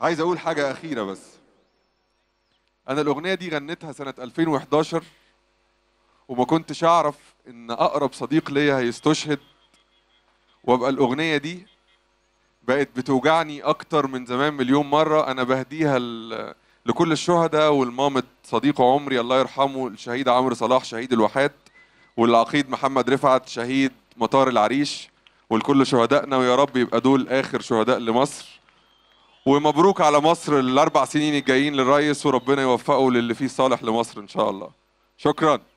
عايز اقول حاجه اخيره بس انا الاغنيه دي غنيتها سنه 2011 وما كنتش اعرف ان اقرب صديق ليا هيستشهد وابقى الاغنيه دي بقت بتوجعني اكتر من زمان مليون مره انا بهديها لكل الشهداء والمامة صديق عمري الله يرحمه الشهيد عمرو صلاح شهيد الواحات والعقيد محمد رفعت شهيد مطار العريش ولكل شهدائنا ويا رب يبقى دول اخر شهداء لمصر ومبروك على مصر الاربع سنين الجايين للريس وربنا يوفقه للي فيه صالح لمصر ان شاء الله شكرا